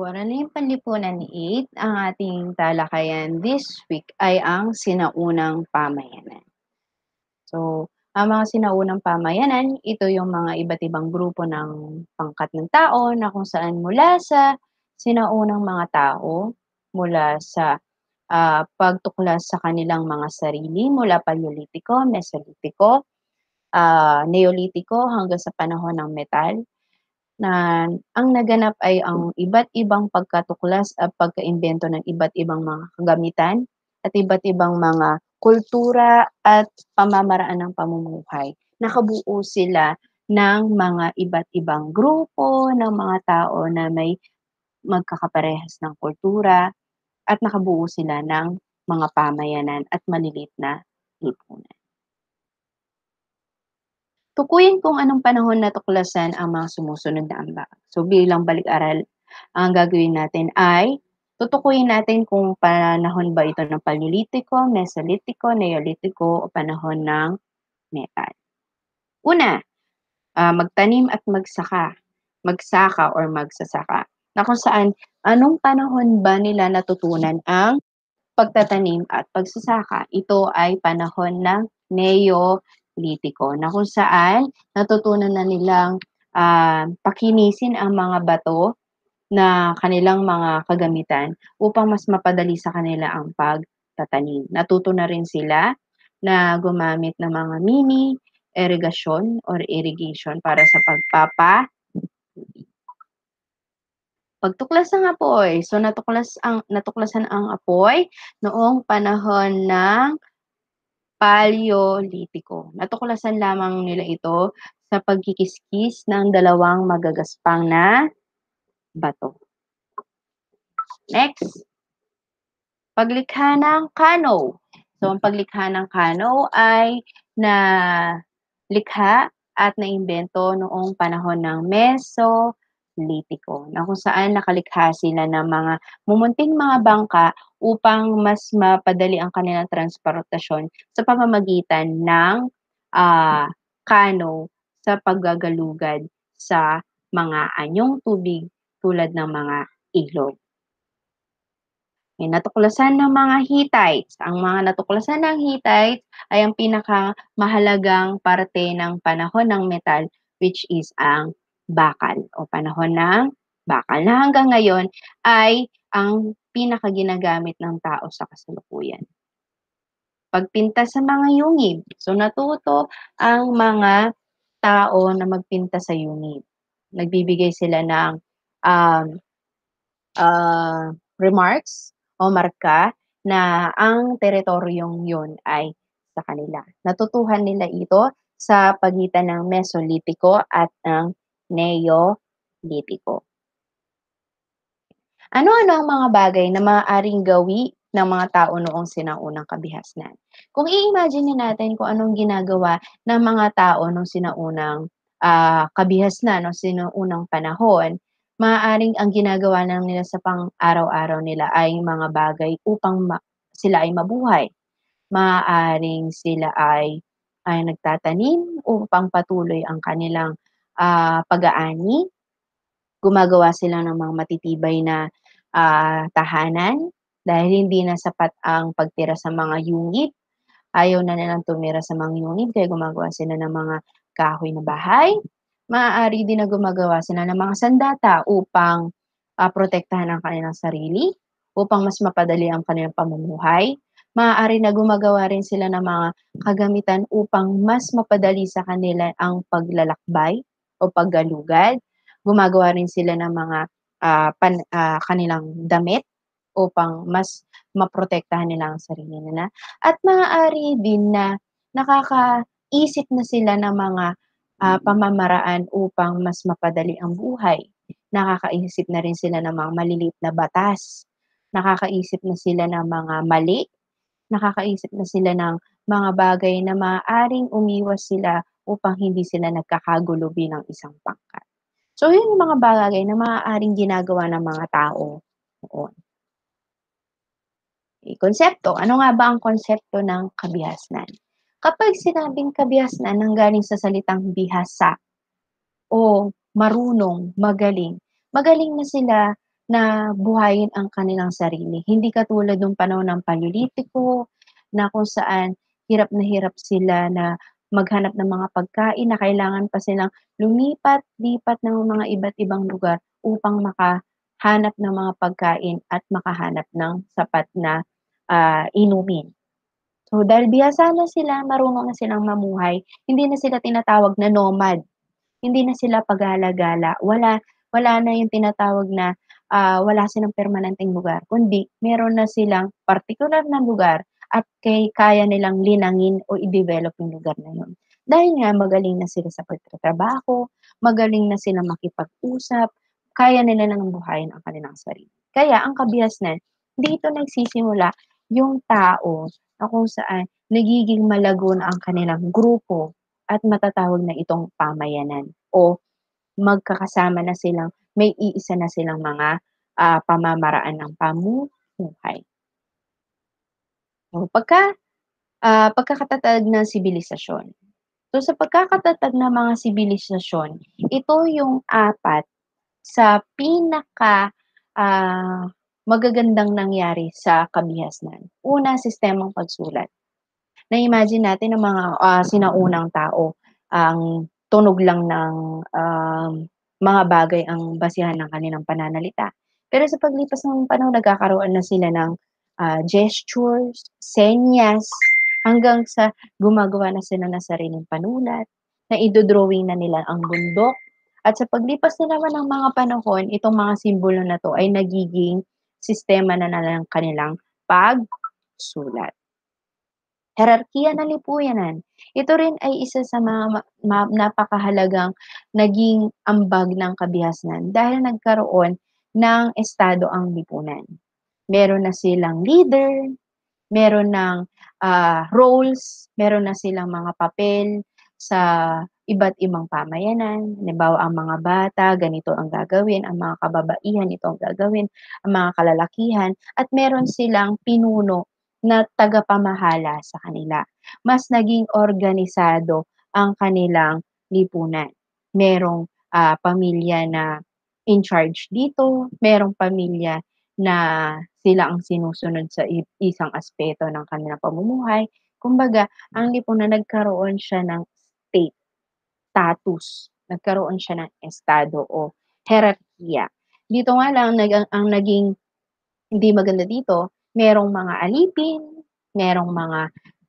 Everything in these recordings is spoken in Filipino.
Waralin Panlipunan ni 8, ang ating talakayan this week ay ang sinaunang pamayanan. So, ang mga sinaunang pamayanan, ito yung mga iba't ibang grupo ng pangkat ng tao na kung saan mula sa sinaunang mga tao, mula sa uh, ah, pagtuklas sa kanilang mga sarili, mula Paleolitiko, Mesolitiko, uh, Neolitiko hanggang sa panahon ng metal, na ang naganap ay ang iba't ibang pagkatuklas at pagkaimbento ng iba't ibang mga kagamitan at iba't ibang mga kultura at pamamaraan ng pamumuhay. Nakabuo sila ng mga iba't ibang grupo ng mga tao na may magkakaparehas ng kultura at nakabuo sila ng mga pamayanan at maliliit na lipunan. Tukuyin kung anong panahon natuklasan ang mga sumusunod na ambag. So bilang balik-aral, ang gagawin natin ay tutukuyin natin kung panahon ba ito ng Paleolitiko, Mesolitiko, Neolitiko o panahon ng metal. Una, uh, magtanim at magsaka, magsaka or magsasaka na kung saan anong panahon ba nila natutunan ang pagtatanim at pagsasaka. Ito ay panahon ng Neo politiko na kung saan natutunan na nilang uh, pakinisin ang mga bato na kanilang mga kagamitan upang mas mapadali sa kanila ang pagtatanim. Natuto na rin sila na gumamit ng mga mini irrigation or irrigation para sa pagpapa pagtuklas ng apoy. So natuklas ang natuklasan ang apoy noong panahon ng Paleolitiko. Natuklasan lamang nila ito sa pagkikiskis ng dalawang magagaspang na bato. Next, paglikha ng Kano. So, ang paglikha ng Kano ay na likha at naimbento noong panahon ng Mesolitiko, na kung saan nakalikha sila ng mga mumunting mga bangka upang mas mapadali ang kanilang transportasyon sa pamamagitan ng uh, kano sa paggagalugad sa mga anyong tubig tulad ng mga ilog. May natuklasan ng mga Hittites. Ang mga natuklasan ng Hittites ay ang pinakamahalagang parte ng panahon ng metal which is ang bakal o panahon ng bakal na hanggang ngayon ay ang pinakaginagamit ng tao sa kasalukuyan. Pagpinta sa mga yungib. So natuto ang mga tao na magpinta sa yungib. Nagbibigay sila ng um, uh, remarks o marka na ang teritoryong yun ay sa kanila. Natutuhan nila ito sa pagitan ng Mesolitiko at ng Neolitiko. Ano-ano ang mga bagay na maaaring gawi ng mga tao noong sinaunang kabihasnan? Kung i-imagine natin kung anong ginagawa ng mga tao noong sinaunang uh, kabihasnan, noong sinaunang panahon, maaaring ang ginagawa lang nila sa pang-araw-araw nila ay mga bagay upang ma- sila ay mabuhay. Maaaring sila ay ay nagtatanim upang patuloy ang kanilang uh, pag-aani. Gumagawa sila ng mga matitibay na ah, tahanan dahil hindi na sapat ang pagtira sa mga unit. Ayaw na nilang tumira sa mga unit kaya gumagawa sila ng mga kahoy na bahay. Maaari din na gumagawa sila ng mga sandata upang ah, protektahan ang kanilang sarili, upang mas mapadali ang kanilang pamumuhay. Maaari na gumagawa rin sila ng mga kagamitan upang mas mapadali sa kanila ang paglalakbay o paggalugad. Gumagawa rin sila ng mga uh, pan, uh, kanilang damit upang mas maprotektahan nila ang sarili nila. At maaari din na nakakaisip na sila ng mga uh, pamamaraan upang mas mapadali ang buhay. Nakakaisip na rin sila ng mga maliliit na batas. Nakakaisip na sila ng mga mali. Nakakaisip na sila ng mga bagay na maaaring umiwas sila upang hindi sila nagkakagulo ng isang pangkat. So, yun yung mga bagay na maaaring ginagawa ng mga tao noon. Okay, eh, konsepto. Ano nga ba ang konsepto ng kabihasnan? Kapag sinabing kabihasnan nang galing sa salitang bihasa o marunong, magaling, magaling na sila na buhayin ang kanilang sarili. Hindi katulad ng panahon ng Paleolitiko na kung saan hirap na hirap sila na maghanap ng mga pagkain na kailangan pa silang lumipat-lipat ng mga iba't ibang lugar upang makahanap ng mga pagkain at makahanap ng sapat na uh, inumin. So dahil biyasa na sila, marunong na silang mamuhay, hindi na sila tinatawag na nomad. Hindi na sila pagala-gala. Wala, wala na yung tinatawag na uh, wala silang permanenteng lugar, kundi meron na silang particular na lugar at kay kaya nilang linangin o i-develop yung lugar na yun. Dahil nga magaling na sila sa pagtatrabaho, magaling na sila makipag-usap, kaya nila nang buhayin ang kanilang sarili. Kaya ang kabihasnan, dito nagsisimula yung tao na kung saan nagiging malago na ang kanilang grupo at matatawag na itong pamayanan o magkakasama na silang, may iisa na silang mga uh, pamamaraan ng pamumuhay. No? Oh, pagka, uh, pagkakatatag ng sibilisasyon. So sa pagkakatatag ng mga sibilisasyon, ito yung apat sa pinaka uh, magagandang nangyari sa kabihasnan. Una, sistemang pagsulat. Na-imagine natin ang mga uh, sinaunang tao, ang tunog lang ng um, mga bagay ang basihan ng kanilang pananalita. Pero sa paglipas ng panahon, nagkakaroon na sila ng uh, gestures, senyas, hanggang sa gumagawa na sila ng sariling panulat, na idodrawing na nila ang bundok. At sa paglipas na naman ng mga panahon, itong mga simbolo na to ay nagiging sistema na ng kanilang pagsulat. Herarkiya na lipuyanan. Ito rin ay isa sa mga ma- napakahalagang naging ambag ng kabihasnan dahil nagkaroon ng estado ang lipunan meron na silang leader, meron ng uh, roles, meron na silang mga papel sa iba't ibang pamayanan. Halimbawa, ang mga bata, ganito ang gagawin. Ang mga kababaihan, ito ang gagawin. Ang mga kalalakihan. At meron silang pinuno na tagapamahala sa kanila. Mas naging organisado ang kanilang lipunan. Merong uh, pamilya na in charge dito, merong pamilya na sila ang sinusunod sa isang aspeto ng kanilang pamumuhay. Kumbaga, ang lipunan nagkaroon siya ng state, status, nagkaroon siya ng estado o hierarkiya. Dito nga lang, nag, ang, ang naging hindi maganda dito, merong mga alipin, merong mga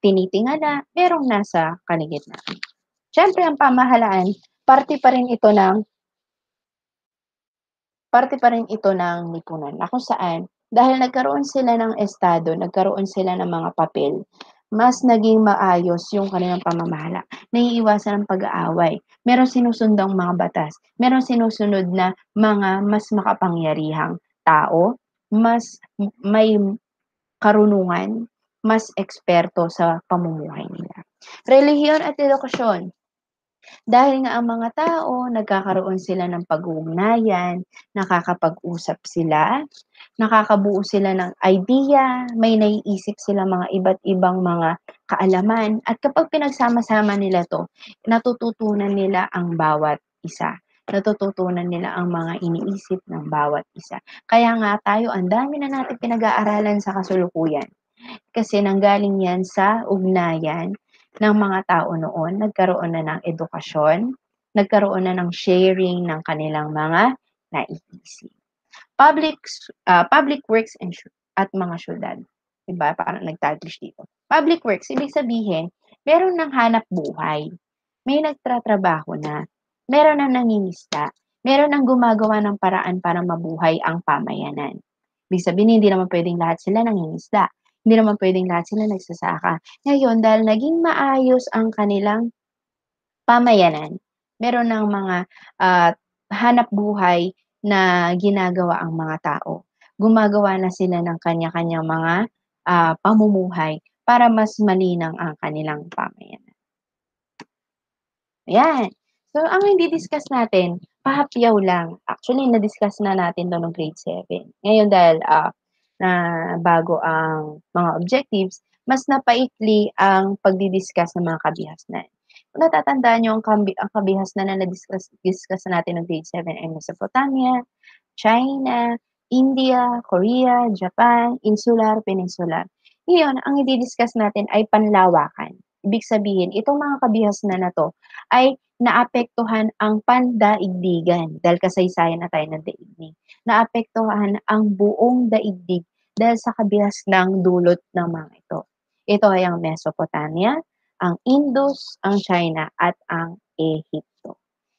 tinitingala, merong nasa na. Siyempre, ang pamahalaan, parte pa rin ito ng parte pa rin ito ng lipunan na kung saan dahil nagkaroon sila ng estado, nagkaroon sila ng mga papel, mas naging maayos yung kanilang pamamahala. Naiiwasan ang pag-aaway. Meron sinusundang mga batas. Meron sinusunod na mga mas makapangyarihang tao, mas may karunungan, mas eksperto sa pamumuhay nila. Relihiyon at edukasyon. Dahil nga ang mga tao, nagkakaroon sila ng pag-uugnayan, nakakapag-usap sila, nakakabuo sila ng idea, may naiisip sila mga iba't ibang mga kaalaman. At kapag pinagsama-sama nila to, natututunan nila ang bawat isa. Natututunan nila ang mga iniisip ng bawat isa. Kaya nga tayo, ang dami na natin pinag-aaralan sa kasulukuyan. Kasi nanggaling yan sa ugnayan ng mga tao noon nagkaroon na ng edukasyon, nagkaroon na ng sharing ng kanilang mga naiisip. Public, uh, public works and at mga syudad. Diba? Parang nagtaglish dito. Public works, ibig sabihin, meron ng hanap buhay. May nagtratrabaho na. Meron ng nangingista. Meron ng gumagawa ng paraan para mabuhay ang pamayanan. Ibig sabihin, hindi naman pwedeng lahat sila nangingista. Hindi naman pwedeng lahat sila nagsasaka. Ngayon, dahil naging maayos ang kanilang pamayanan, meron ng mga uh, hanap buhay na ginagawa ang mga tao. Gumagawa na sila ng kanya kanya mga uh, pamumuhay para mas malinang ang kanilang pamayanan. Ayan. So, ang hindi discuss natin, pahapyaw lang. Actually, na-discuss na natin to ng grade 7. Ngayon dahil uh, na bago ang mga objectives, mas napaikli ang pagdi-discuss ng mga kabihasnan. Kung natatandaan nyo, ang, kambi, ang kabihasnan na na-discuss discuss natin ng grade 7 ay Mesopotamia, China, India, Korea, Japan, Insular, Peninsular. Ngayon, ang i-discuss natin ay panlawakan. Ibig sabihin, itong mga kabihasnan na to ay naapektuhan ang pandaigdigan dahil kasaysayan na tayo ng daigdig. Naapektuhan ang buong daigdig dahil sa ng dulot ng mga ito. Ito ay ang Mesopotamia, ang Indus, ang China, at ang Ehipto.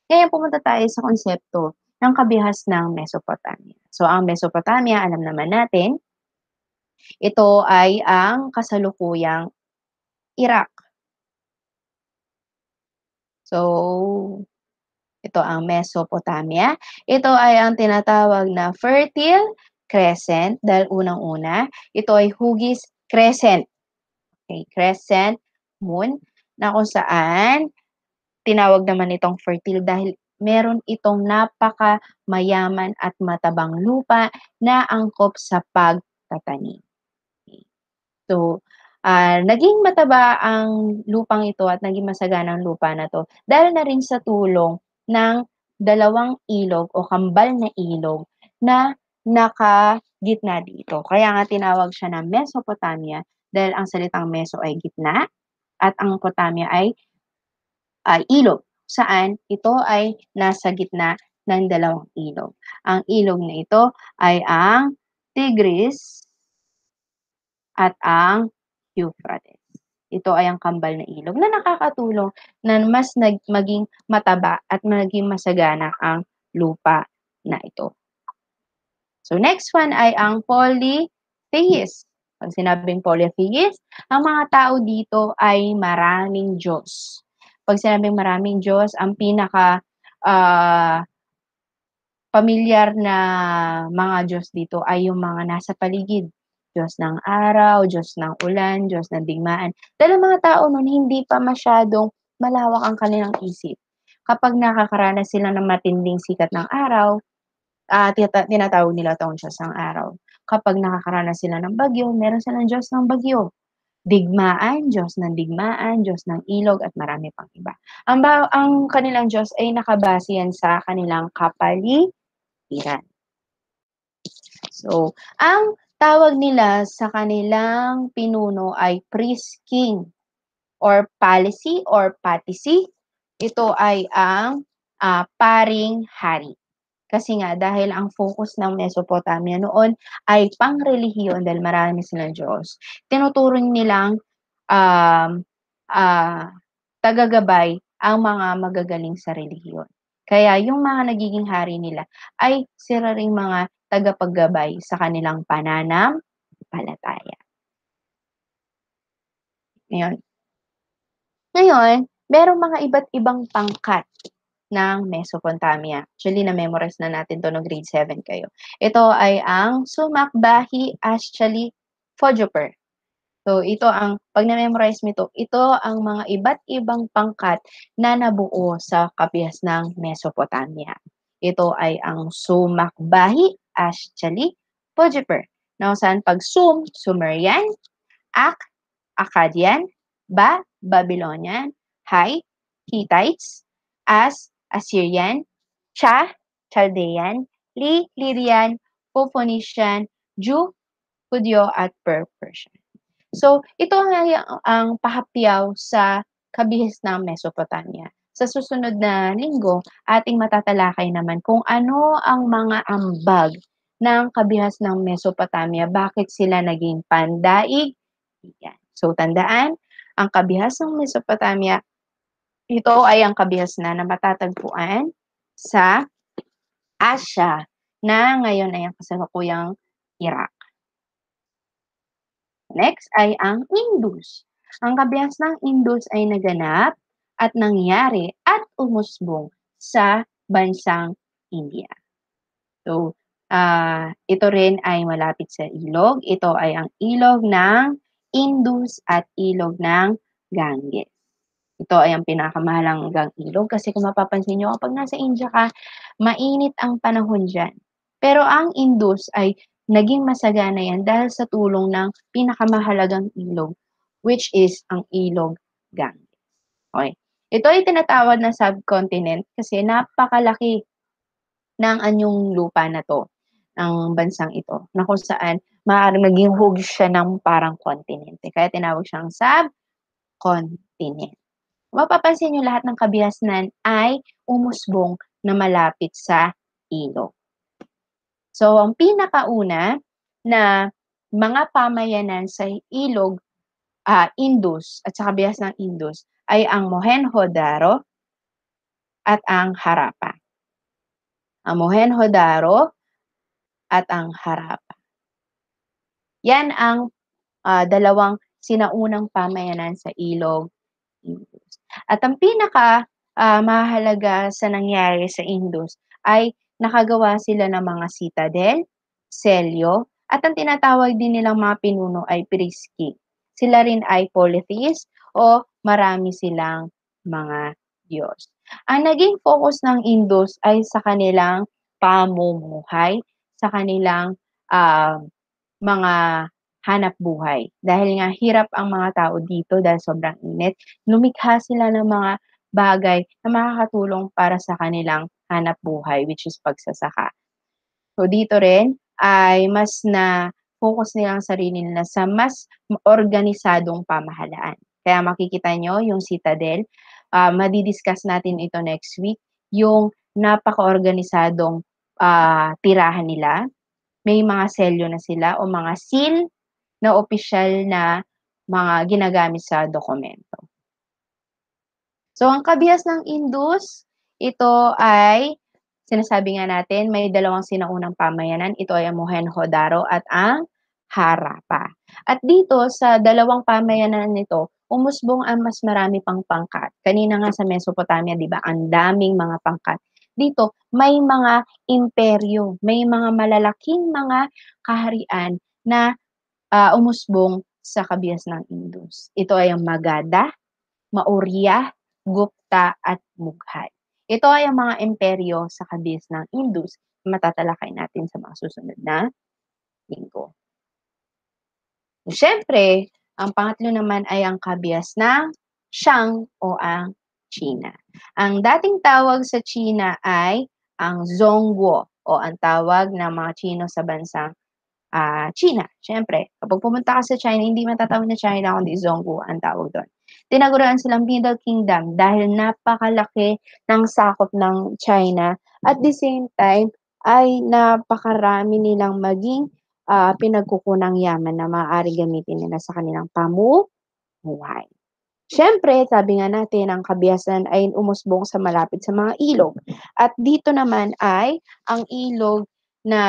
Ngayon pumunta tayo sa konsepto ng kabihas ng Mesopotamia. So ang Mesopotamia, alam naman natin, ito ay ang kasalukuyang Iraq. So, ito ang Mesopotamia. Ito ay ang tinatawag na fertile crescent dahil unang-una, ito ay hugis crescent. Okay, crescent moon na kung saan tinawag naman itong fertile dahil meron itong napaka mayaman at matabang lupa na angkop sa pagtatanim. Okay. So, uh, naging mataba ang lupang ito at naging masaganang lupa na to dahil na rin sa tulong ng dalawang ilog o kambal na ilog na nakagitna dito. Kaya nga tinawag siya na Mesopotamia dahil ang salitang Meso ay gitna at ang Potamia ay uh, ilog. Saan ito ay nasa gitna ng dalawang ilog. Ang ilog na ito ay ang Tigris at ang Euphrates. Ito ay ang kambal na ilog na nakakatulong na mas nag, maging mataba at maging masagana ang lupa na ito. So next one ay ang polytheist. Pag sinabing polytheist, ang mga tao dito ay maraming Diyos. Pag sinabing maraming Diyos, ang pinaka uh, pamilyar na mga Diyos dito ay yung mga nasa paligid. Diyos ng araw, Diyos ng ulan, Diyos ng digmaan. Dahil mga tao nun, hindi pa masyadong malawak ang kanilang isip. Kapag nakakaranas sila ng matinding sikat ng araw, uh, ah, tita, tinatawag nila taong Diyos ang araw. Kapag nakakaranas sila ng bagyo, meron silang Diyos ng bagyo. Digmaan, Diyos ng digmaan, Diyos ng ilog, at marami pang iba. Ang, ba, ang kanilang Diyos ay nakabase yan sa kanilang kapaligiran. So, ang tawag nila sa kanilang pinuno ay priest king or policy or patisi. Ito ay ang uh, ah, paring hari. Kasi nga, dahil ang focus ng Mesopotamia noon ay pang-relihiyon dahil marami silang Diyos. Tinuturo nilang um, uh, tagagabay ang mga magagaling sa relihiyon. Kaya yung mga nagiging hari nila ay sira ring mga tagapaggabay sa kanilang pananam, palataya. Ngayon. Ngayon, merong mga iba't ibang pangkat ng Mesopotamia. Actually, na-memorize na natin to no grade 7 kayo. Ito ay ang Sumakbahi Ashchali Fojoper. So, ito ang, pag na-memorize mo ito, ito ang mga iba't ibang pangkat na nabuo sa kapihas ng Mesopotamia. Ito ay ang Sumakbahi Ashchali Fojoper. no, saan pag Sum, Sumerian, Ak, Akkadian, Ba, Babylonian, Hai, Hittites, As, Assyrian, Cha, Chaldean, Li, Lydian, Pophoenician, Jew, Pudyo, at Persian. So, ito ang, ang pahapyaw sa kabihis ng Mesopotamia. Sa susunod na linggo, ating matatalakay naman kung ano ang mga ambag ng kabihas ng Mesopotamia, bakit sila naging pandaig. So, tandaan, ang kabihas ng Mesopotamia ito ay ang kabihasnan na matatagpuan sa Asia na ngayon ay ang kasalukuyang Iraq. Next ay ang Indus. Ang kabihas ng Indus ay naganap at nangyari at umusbong sa bansang India. So, uh, ito rin ay malapit sa ilog. Ito ay ang ilog ng Indus at ilog ng Ganges. Ito ay ang pinakamahalagang ilog kasi kung mapapansin nyo, kapag nasa India ka, mainit ang panahon dyan. Pero ang Indus ay naging masagana yan dahil sa tulong ng pinakamahalagang ilog, which is ang ilog Ganges. Okay. Ito ay tinatawag na subcontinent kasi napakalaki ng anyong lupa na to, ng bansang ito, na kung saan maaaring naging hugs siya ng parang kontinente. Kaya tinawag siyang subcontinent mapapansin nyo lahat ng kabilasnan ay umusbong na malapit sa ilog. So, ang pinakauna na mga pamayanan sa ilog uh, Indus at sa kabilas ng Indus ay ang Mohenjo-daro at ang Harappa. Ang Mohenjo-daro at ang Harappa. Yan ang uh, dalawang sinaunang pamayanan sa ilog Indus. At ang pinaka uh, mahalaga sa nangyari sa Indus ay nakagawa sila ng mga citadel, selyo, at ang tinatawag din nilang mga pinuno ay priski. Sila rin ay polytheist o marami silang mga Diyos. Ang naging focus ng Indus ay sa kanilang pamumuhay, sa kanilang uh, mga hanap buhay. Dahil nga hirap ang mga tao dito dahil sobrang init, lumikha sila ng mga bagay na makakatulong para sa kanilang hanap buhay, which is pagsasaka. So dito rin ay mas na focus nila ang sarili nila sa mas organisadong pamahalaan. Kaya makikita nyo yung Citadel, uh, madidiscuss natin ito next week, yung napaka-organisadong uh, tirahan nila. May mga selyo na sila o mga seal na opisyal na mga ginagamit sa dokumento. So, ang kabihas ng Indus, ito ay, sinasabi nga natin, may dalawang sinaunang pamayanan. Ito ay ang Mohenjo-Daro at ang Harappa. At dito, sa dalawang pamayanan nito, umusbong ang mas marami pang pangkat. Kanina nga sa Mesopotamia, di ba, ang daming mga pangkat. Dito, may mga imperyo, may mga malalaking mga kaharian na uh, umusbong sa kabias ng Indus. Ito ay ang Magada, Maurya, Gupta at Mughal. Ito ay ang mga imperyo sa kabias ng Indus na matatalakay natin sa mga susunod na linggo. Siyempre, ang pangatlo naman ay ang kabias ng Shang o ang China. Ang dating tawag sa China ay ang Zongguo o ang tawag ng mga Chino sa bansang uh, China. Siyempre, kapag pumunta ka sa China, hindi matatawag na China kundi Zhonggu ang tawag doon. Tinaguran silang Middle Kingdom dahil napakalaki ng sakop ng China at the same time ay napakarami nilang maging uh, pinagkukunang yaman na maaari gamitin nila sa kanilang pamumuhay. Siyempre, sabi nga natin, ang kabiyasan ay umusbong sa malapit sa mga ilog. At dito naman ay ang ilog na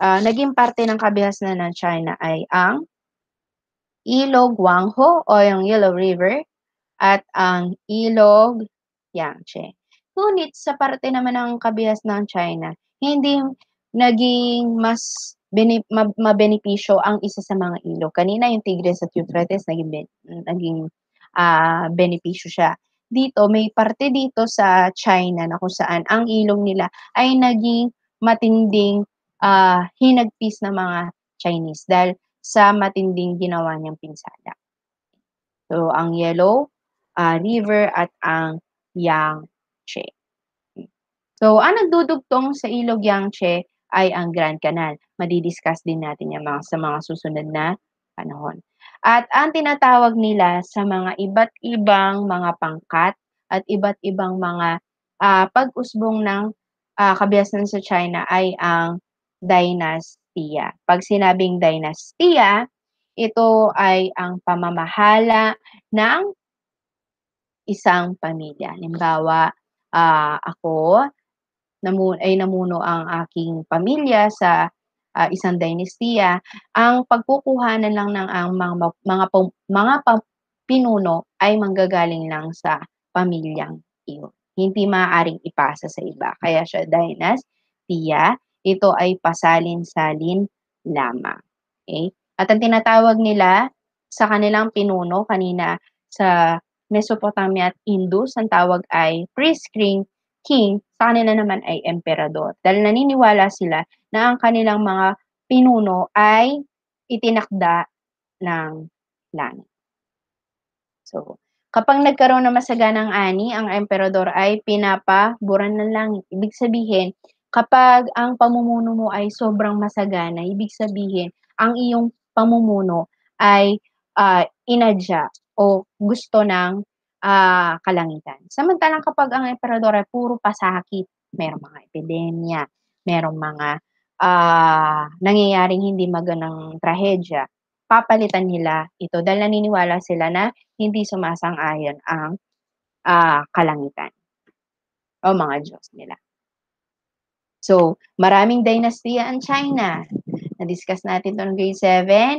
uh, naging parte ng kabihasnan ng China ay ang Ilog Wangho o yung Yellow River at ang Ilog Yangtze. Ngunit sa parte naman ng kabihas ng China, hindi naging mas bene, mabenepisyo ang isa sa mga ilog. Kanina yung Tigris at Euphrates naging ben, naging uh, benepisyo siya. Dito may parte dito sa China na kung saan ang ilog nila ay naging matinding uh, hinagpis ng mga Chinese dahil sa matinding ginawa niyang pinsala. So, ang Yellow uh, River at ang Yangtze. So, ang nagdudugtong sa ilog Yangtze ay ang Grand Canal. Madidiscuss din natin yan mga, sa mga susunod na panahon. At ang tinatawag nila sa mga iba't ibang mga pangkat at iba't ibang mga uh, pag-usbong ng uh, kabiyasan sa China ay ang dinastiya. Pag sinabing dinastiya, ito ay ang pamamahala ng isang pamilya. Halimbawa, uh, ako namun, ay namuno ang aking pamilya sa uh, isang dinastiya. Ang pagkukuhanan lang ng ang mga mga, mga pinuno ay manggagaling lang sa pamilyang iyon. Hindi maaaring ipasa sa iba. Kaya siya dinastiya. Ito ay pasalin-salin lamang. Okay? At ang tinatawag nila sa kanilang pinuno kanina sa Mesopotamia at Indus, ang tawag ay priest king, king sa kanila naman ay emperador. Dahil naniniwala sila na ang kanilang mga pinuno ay itinakda ng langit. So, kapag nagkaroon ng masaganang ani, ang emperador ay pinapaburan ng langit. Ibig sabihin, Kapag ang pamumuno mo ay sobrang masagana, ibig sabihin ang iyong pamumuno ay uh, inadya o gusto ng, uh, kalangitan. Samantalang kapag ang emperador ay puro pasakit, merong mga epidemya, merong mga, uh, nangyayaring hindi magandang trahedya, papalitan nila ito dahil naniniwala sila na hindi sumasang-ayon ang, uh, kalangitan o mga Diyos nila. So, maraming dinastiya ang China. Na-discuss natin ito ng grade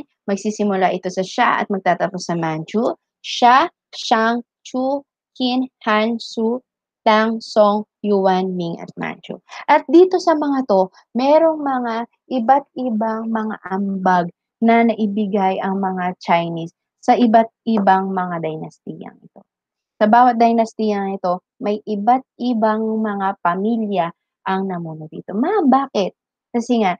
7. Magsisimula ito sa Xia at magtatapos sa Manchu. Xia, Shang, Chu, Qin, Han, Su, Tang, Song, Yuan, Ming, at Manchu. At dito sa mga to, merong mga iba't ibang mga ambag na naibigay ang mga Chinese sa iba't ibang mga dinastiyang ito. Sa bawat dinastiyang ito, may iba't ibang mga pamilya ang namuno dito. Ma, bakit? Kasi nga,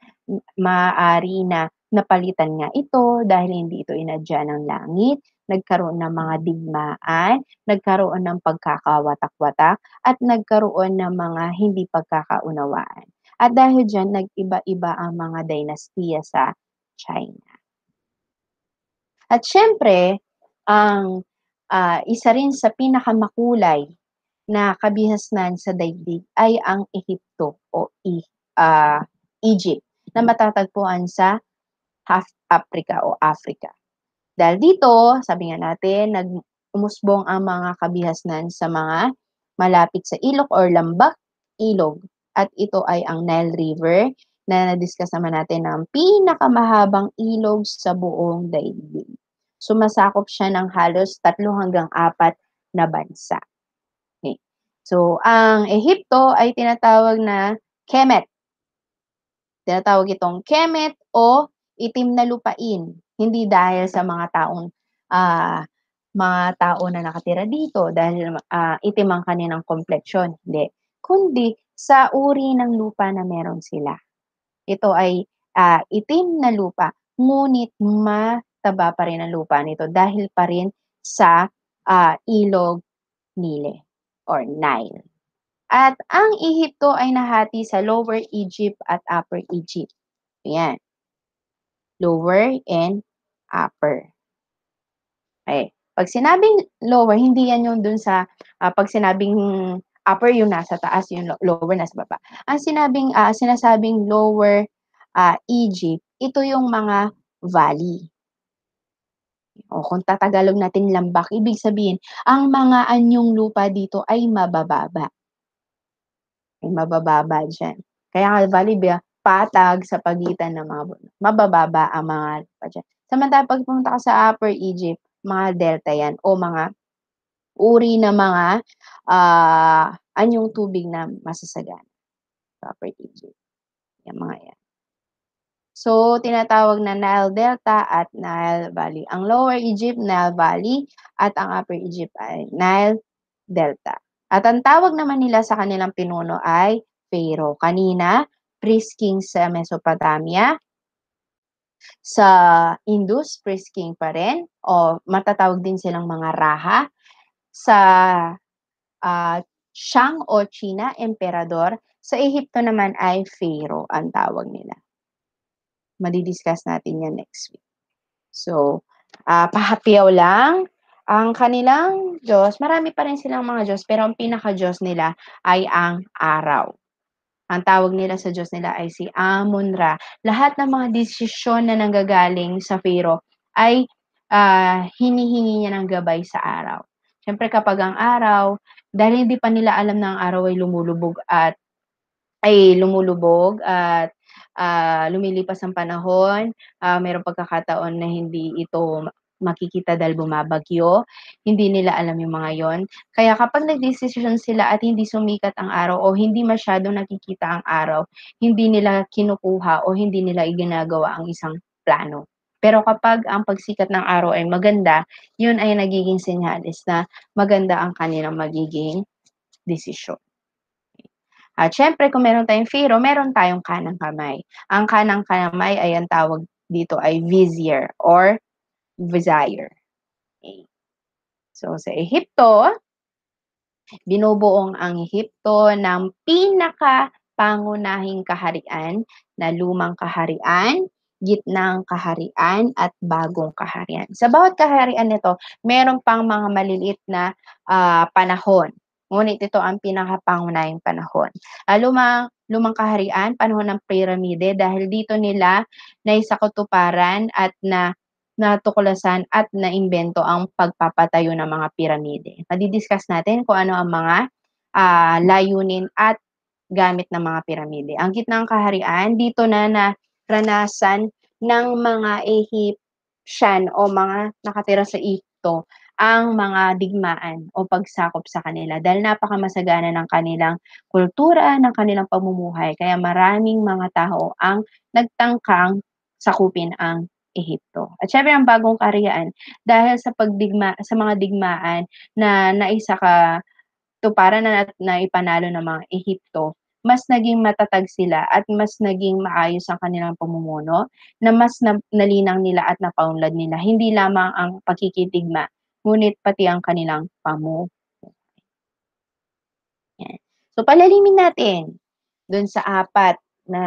maaari na napalitan nga ito dahil hindi ito inadya ng langit, nagkaroon ng mga digmaan, nagkaroon ng pagkakawatak-watak, at nagkaroon ng mga hindi pagkakaunawaan. At dahil dyan, nag-iba-iba ang mga dinastiya sa China. At syempre, ang uh, isa rin sa pinakamakulay na kabihasnan sa daigdig ay ang Ehipto o I, uh, Egypt na matatagpuan sa half Africa o Africa. Dahil dito, sabi nga natin, nag umusbong ang mga kabihasnan sa mga malapit sa ilog or lambak ilog at ito ay ang Nile River na na-discuss naman natin ang pinakamahabang ilog sa buong daigdig. Sumasakop siya ng halos tatlo hanggang apat na bansa. So, ang Ehipto ay tinatawag na Kemet. Tinatawag itong Kemet o itim na lupain. Hindi dahil sa mga taong uh, mga tao na nakatira dito dahil uh, itim ang kanilang kompleksyon. Hindi. Kundi sa uri ng lupa na meron sila. Ito ay uh, itim na lupa, ngunit mataba pa rin ang lupa nito dahil pa rin sa uh, ilog nile or 9. At ang Ehipto ay nahati sa Lower Egypt at Upper Egypt. Ayan. Lower and upper. Okay. Pag sinabing lower, hindi yan yung dun sa, uh, pag sinabing upper yung nasa taas, yung lower nasa baba. Ang sinabing, uh, sinasabing lower uh, Egypt, ito yung mga valley. O kung tatagalog natin lambak, ibig sabihin, ang mga anyong lupa dito ay mabababa. Ay mabababa dyan. Kaya nga, Valibia, patag sa pagitan ng mga Mabababa ang mga lupa dyan. Samantala, pag pumunta ka sa Upper Egypt, mga delta yan o mga uri na mga uh, anyong tubig na masasagan. Upper Egypt. Yan mga yan. So, tinatawag na Nile Delta at Nile Valley. Ang Lower Egypt, Nile Valley, at ang Upper Egypt ay Nile Delta. At ang tawag naman nila sa kanilang pinuno ay Pharaoh. Kanina, priest king sa Mesopotamia, sa Indus, priest king pa rin, o matatawag din silang mga Raha. Sa uh, Shang o China, emperador. Sa Ehipto naman ay Pharaoh ang tawag nila madidiscuss natin yan next week. So, uh, ah, pahapiyaw lang. Ang kanilang Diyos, marami pa rin silang mga Diyos, pero ang pinaka-Diyos nila ay ang araw. Ang tawag nila sa Diyos nila ay si Amon-Ra. Lahat ng mga desisyon na nanggagaling sa Pharaoh ay uh, hinihingi niya ng gabay sa araw. Siyempre kapag ang araw, dahil hindi pa nila alam na ang araw ay lumulubog at ay lumulubog at uh, lumilipas ang panahon, uh, ah, mayroong pagkakataon na hindi ito makikita dahil bumabagyo. Hindi nila alam yung mga yon. Kaya kapag nagdesisyon sila at hindi sumikat ang araw o hindi masyado nakikita ang araw, hindi nila kinukuha o hindi nila iginagawa ang isang plano. Pero kapag ang pagsikat ng araw ay maganda, yun ay nagiging sinyalis na maganda ang kanilang magiging desisyon. At syempre, kung meron tayong fero, meron tayong kanang kamay. Ang kanang kamay ay ang tawag dito ay vizier or vizier. Okay. So, sa Ehipto, binubuong ang Ehipto ng pinaka pangunahing kaharian na lumang kaharian, gitnang kaharian, at bagong kaharian. Sa bawat kaharian nito, meron pang mga maliliit na uh, panahon ngunit ito ang pinakapangunahing panahon. Uh, ah, lumang, lumang kaharian, panahon ng piramide, dahil dito nila naisakatuparan at na natuklasan at naimbento ang pagpapatayo ng mga piramide. Madidiscuss natin kung ano ang mga uh, layunin at gamit ng mga piramide. Ang gitnang kaharian, dito na naranasan ng mga Egyptian o mga nakatira sa ito ang mga digmaan o pagsakop sa kanila dahil napakamasagana ng kanilang kultura, ng kanilang pamumuhay. Kaya maraming mga tao ang nagtangkang sakupin ang Ehipto. At syempre ang bagong karyaan dahil sa pagdigma sa mga digmaan na naisa ka to para na ipanalo ng mga Ehipto, mas naging matatag sila at mas naging maayos ang kanilang pamumuno na mas na, nalinang nila at napaunlad nila. Hindi lamang ang pakikitigma ngunit pati ang kanilang pamu. Yan. So palalimin natin doon sa apat na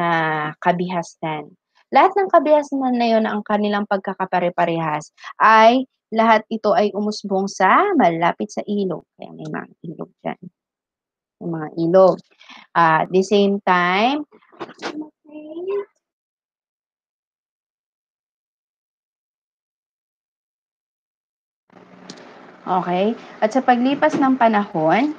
kabihasan. Lahat ng kabihasan na yon ang kanilang pagkakapare-parehas ay lahat ito ay umusbong sa malapit sa ilog. Kaya may mga ilog dyan. May mga ilog. Uh, at the same time, okay. Okay? At sa paglipas ng panahon,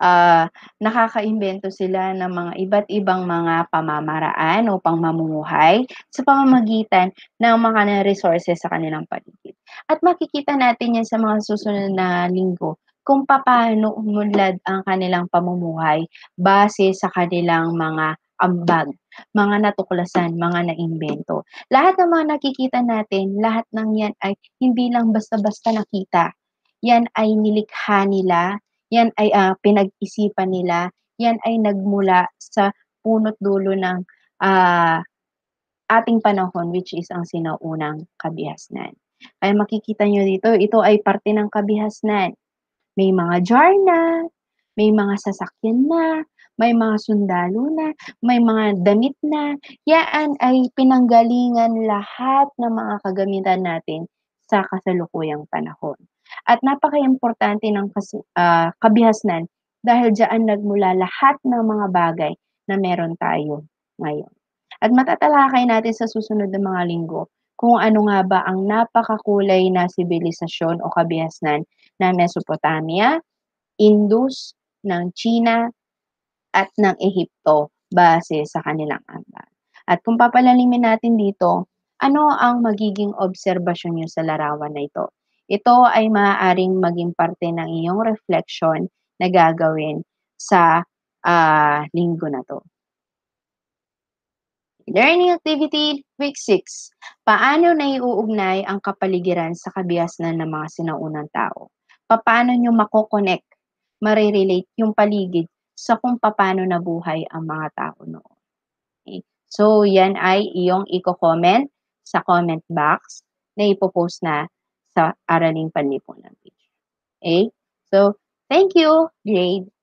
uh, ah, nakaka nakakaimbento sila ng mga iba't ibang mga pamamaraan o pangmamumuhay sa pamamagitan ng mga resources sa kanilang paligid. At makikita natin yan sa mga susunod na linggo kung paano umunlad ang kanilang pamumuhay base sa kanilang mga ambag, mga natuklasan, mga naimbento. Lahat ng mga nakikita natin, lahat ng yan ay hindi lang basta-basta nakita. Yan ay nilikha nila, yan ay uh, pinag-isipan nila, yan ay nagmula sa punot dulo ng uh, ating panahon which is ang sinaunang kabihasnan. Kaya makikita nyo dito, ito ay parte ng kabihasnan. May mga jar na, may mga sasakyan na, may mga sundalo na, may mga damit na. Yaan ay pinanggalingan lahat ng mga kagamitan natin sa kasalukuyang panahon. At napaka-importante ng kas- ah, kabihasnan dahil diyan nagmula lahat ng mga bagay na meron tayo ngayon. At matatalakay natin sa susunod na mga linggo kung ano nga ba ang napakakulay na sibilisasyon o kabihasnan ng Mesopotamia, Indus, ng China, at ng Ehipto base sa kanilang ambag. At kung papalalimin natin dito, ano ang magiging obserbasyon nyo sa larawan na ito? Ito ay maaaring maging parte ng iyong reflection na gagawin sa uh, linggo na to. Learning Activity Week 6. Paano naiuugnay ang kapaligiran sa kabiasnan ng mga sinaunang tao? Paano nyo makokonek, marirelate yung paligid sa kung paano nabuhay ang mga tao noon. Okay. So, yan ay iyong i-comment sa comment box na ipopost na sa Araling Panlipunan page. Okay? So, thank you, grade